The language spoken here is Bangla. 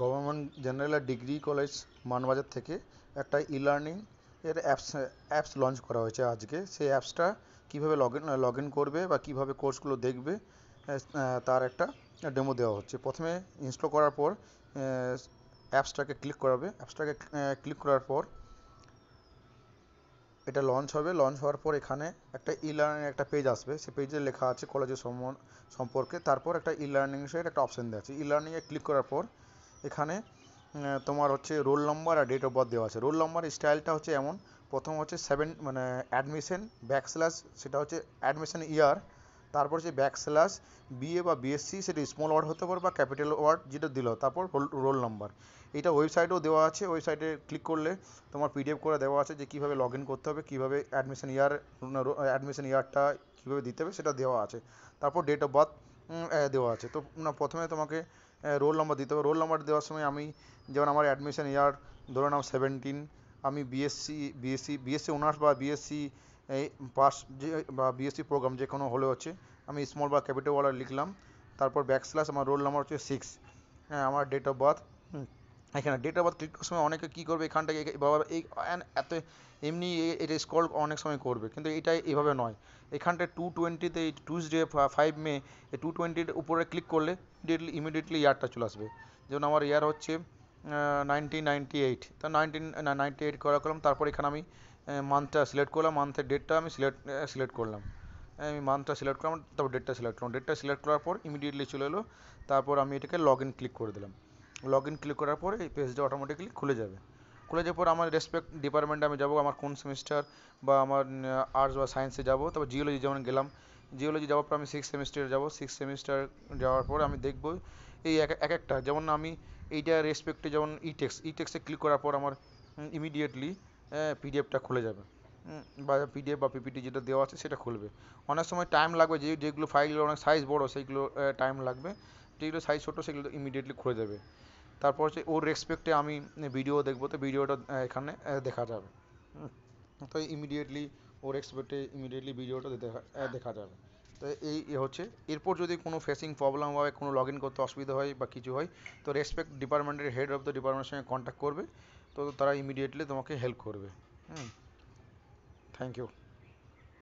গভর্নমেন্ট জেনারেল আর ডিগ্রি কলেজ মানবাজার থেকে একটা ই লার্নিং এর অ্যাপস অ্যাপস লঞ্চ করা হয়েছে আজকে সেই অ্যাপসটা কীভাবে লগ ইন করবে বা কীভাবে কোর্সগুলো দেখবে তার একটা ডেমো দেওয়া হচ্ছে প্রথমে ইনস্টল করার পর অ্যাপসটাকে ক্লিক করাবে অ্যাপসটাকে ক্লিক করার পর এটা লঞ্চ হবে লঞ্চ হওয়ার পর এখানে একটা ই লার্নিং একটা পেজ আসবে সে পেজে লেখা আছে কলেজের সম্পর্কে তারপর একটা ই লার্নিংসের একটা অপশান দেওয়া আছে ই লার্নিংয়ে ক্লিক করার পর এখানে তোমার হচ্ছে রোল নম্বর আর ডেট অফ বার্থ দেওয়া আছে রোল নম্বর স্টাইলটা হচ্ছে এমন প্রথম হচ্ছে সেভেন মানে অ্যাডমিশন ব্যাকস্ল্যাশ সেটা হচ্ছে অ্যাডমিশন ইয়ার তারপর হচ্ছে ব্যাকস্ল্যাশ বিএ বা বিএসসি সেটা স্মল ওয়ার্ড হতে পারে বা ক্যাপিটাল ওয়ার্ড যেটা দিল তারপর রোল নাম্বার এটা ওয়েবসাইটেও দেওয়া আছে ওয়েবসাইটে ক্লিক করলে তোমার পিডিএফ করে দেওয়া আছে যে কীভাবে লগ ইন করতে হবে কীভাবে অ্যাডমিশন ইয়ার অ্যাডমিশন ইয়ারটা কীভাবে দিতে হবে সেটা দেওয়া আছে তারপর ডেট অফ বার্থ দেওয়া আছে তো না প্রথমে তোমাকে রোল নাম্বার দিতে হবে রোল নাম্বার দেওয়ার সময় আমি যেমন আমার অ্যাডমিশন ইয়ার ধরে নাম সেভেন্টিন আমি বিএসসি বিএসসি বিএসসি অনার্স বা বিএসসি পাস যে বা বিএসসি প্রোগ্রাম যে কোনো হলে হচ্ছে আমি স্মল বা ক্যাপিটাল লিখলাম তারপর ব্যাক স্ল্যাশ আমার রোল নাম্বার হচ্ছে সিক্স হ্যাঁ আমার ডেট অফ বার্থ হুম এখানে ডেট অফ বার্থ ক্লিক করার সময় অনেকে কী করবে এখানটাকে বাবা এই এত এমনি এটা স্ক্রল অনেক সময় করবে কিন্তু এটা এভাবে নয় এখানটায় টু টোয়েন্টিতে টুজডে ফাইভ মে টু টোয়েন্টির উপরে ক্লিক করলে ডিরেক্টলি ইমিডিয়েটলি ইয়ারটা চলে আসবে যেমন আমার ইয়ার হচ্ছে নাইনটিন নাইনটি এইট তা নাইনটিন নাইনটি এইট করা করলাম তারপর এখানে আমি মান্থটা সিলেক্ট করলাম মান্থের ডেটটা আমি সিলেক্ট সিলেক্ট করলাম আমি মান্থটা সিলেক্ট করলাম তারপর ডেটটা সিলেক্ট করলাম ডেটটা সিলেক্ট করার পর ইমিডিয়েটলি চলে এলো তারপর আমি এটাকে লগ ইন ক্লিক করে দিলাম লগ ইন ক্লিক করার পরে এই পেজটা অটোমেটিক্যালি খুলে যাবে খুলে যাওয়ার পর আমার রেসপেক্ট ডিপার্টমেন্টে আমি যাবো আমার কোন সেমিস্টার বা আমার আর্টস বা সায়েন্সে যাবো তারপর জিওলজি যেমন গেলাম জিওলজি যাওয়ার পর আমি সিক্স সেমিস্টারে যাবো সিক্স সেমিস্টার যাওয়ার পর আমি দেখবো এই এক একটা যেমন আমি এইটা রেসপেক্টে যেমন ইটেক্স ইটেক্সে ক্লিক করার পর আমার ইমিডিয়েটলি পিডিএফটা খুলে যাবে বা পিডিএফ বা পিপিটি যেটা দেওয়া আছে সেটা খুলবে অনেক সময় টাইম লাগবে যে যেগুলো ফাইলগুলো অনেক সাইজ বড়ো সেইগুলো টাইম লাগবে যেগুলো সাইজ ছোটো সেগুলো ইমিডিয়েটলি খুলে যাবে তারপর হচ্ছে ওর রেসপেক্টে আমি ভিডিও দেখবো তো ভিডিওটা এখানে দেখা যাবে তো ইমিডিয়েটলি ওর রেসপেক্টে ইমিডিয়েটলি ভিডিওটা দেখা দেখা যাবে তো এই হচ্ছে এরপর যদি কোনো ফেসিং প্রবলেম হয় কোনো লগ ইন করতে অসুবিধা হয় বা কিছু হয় তো রেসপেক্ট ডিপার্টমেন্টের হেড অফ দ্য ডিপার্টমেন্টের সঙ্গে কন্ট্যাক্ট করবে তো তারা ইমিডিয়েটলি তোমাকে হেল্প করবে হুম থ্যাংক ইউ